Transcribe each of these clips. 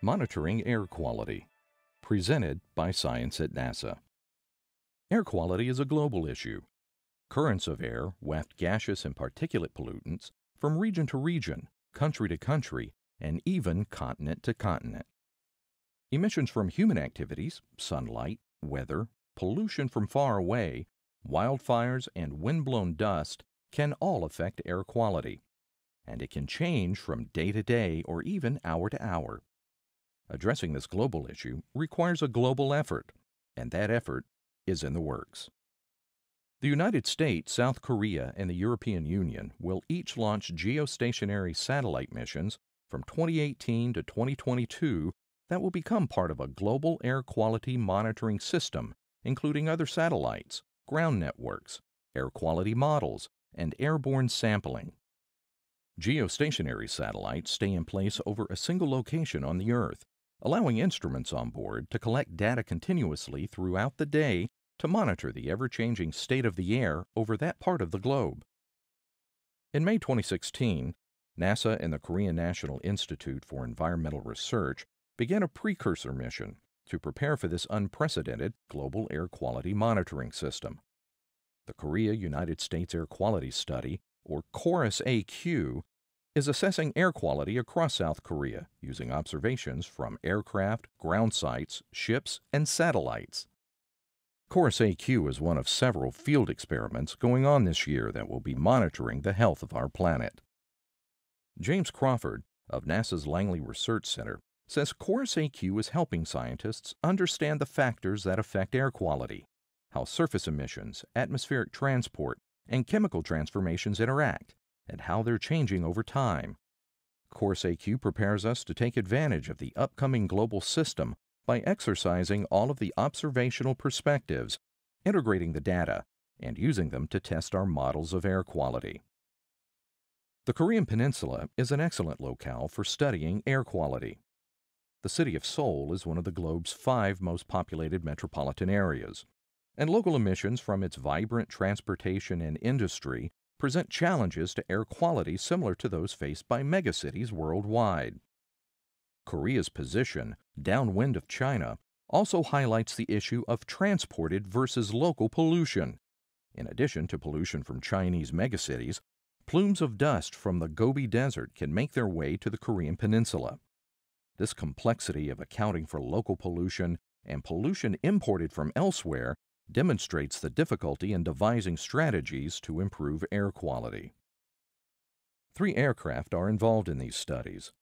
Monitoring Air Quality, presented by Science at NASA. Air quality is a global issue. Currents of air waft gaseous and particulate pollutants from region to region, country to country, and even continent to continent. Emissions from human activities, sunlight, weather, pollution from far away, wildfires, and windblown dust can all affect air quality, and it can change from day to day or even hour to hour. Addressing this global issue requires a global effort, and that effort is in the works. The United States, South Korea, and the European Union will each launch geostationary satellite missions from 2018 to 2022 that will become part of a global air quality monitoring system, including other satellites, ground networks, air quality models, and airborne sampling. Geostationary satellites stay in place over a single location on the Earth allowing instruments on board to collect data continuously throughout the day to monitor the ever changing state of the air over that part of the globe. In May 2016, NASA and the Korean National Institute for Environmental Research began a precursor mission to prepare for this unprecedented global air quality monitoring system. The Korea United States Air Quality Study, or CHORUS AQ, is assessing air quality across South Korea using observations from aircraft, ground sites, ships, and satellites. Chorus AQ is one of several field experiments going on this year that will be monitoring the health of our planet. James Crawford of NASA's Langley Research Center says Chorus AQ is helping scientists understand the factors that affect air quality, how surface emissions, atmospheric transport, and chemical transformations interact, and how they're changing over time. Course AQ prepares us to take advantage of the upcoming global system by exercising all of the observational perspectives, integrating the data, and using them to test our models of air quality. The Korean Peninsula is an excellent locale for studying air quality. The city of Seoul is one of the globe's five most populated metropolitan areas, and local emissions from its vibrant transportation and industry present challenges to air quality similar to those faced by megacities worldwide. Korea's position, downwind of China, also highlights the issue of transported versus local pollution. In addition to pollution from Chinese megacities, plumes of dust from the Gobi Desert can make their way to the Korean peninsula. This complexity of accounting for local pollution and pollution imported from elsewhere demonstrates the difficulty in devising strategies to improve air quality. Three aircraft are involved in these studies.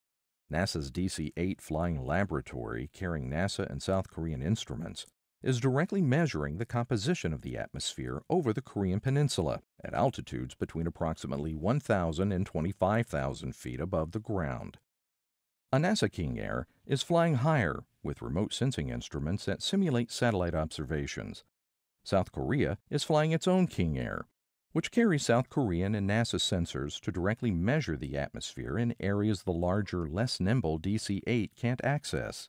NASA's DC-8 Flying Laboratory, carrying NASA and South Korean instruments, is directly measuring the composition of the atmosphere over the Korean peninsula at altitudes between approximately 1,000 and 25,000 feet above the ground. A NASA King Air is flying higher with remote sensing instruments that simulate satellite observations. South Korea is flying its own King Air, which carries South Korean and NASA sensors to directly measure the atmosphere in areas the larger, less nimble DC 8 can't access.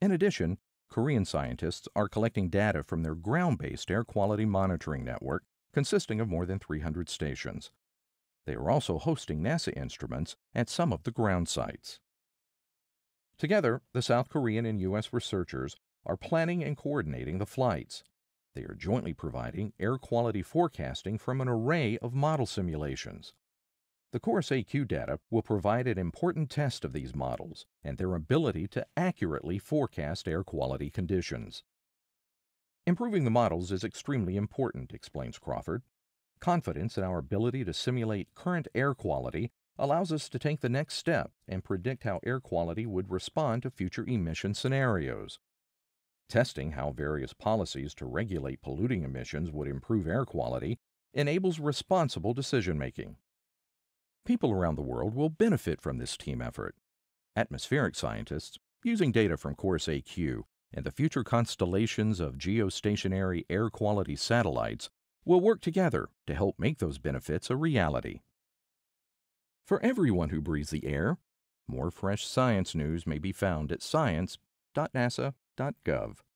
In addition, Korean scientists are collecting data from their ground based air quality monitoring network, consisting of more than 300 stations. They are also hosting NASA instruments at some of the ground sites. Together, the South Korean and U.S. researchers are planning and coordinating the flights, they are jointly providing air quality forecasting from an array of model simulations. The course AQ data will provide an important test of these models and their ability to accurately forecast air quality conditions. Improving the models is extremely important, explains Crawford. Confidence in our ability to simulate current air quality allows us to take the next step and predict how air quality would respond to future emission scenarios. Testing how various policies to regulate polluting emissions would improve air quality enables responsible decision making. People around the world will benefit from this team effort. Atmospheric scientists, using data from Course AQ and the future constellations of geostationary air quality satellites, will work together to help make those benefits a reality. For everyone who breathes the air, more fresh science news may be found at science.nasa.gov state.gov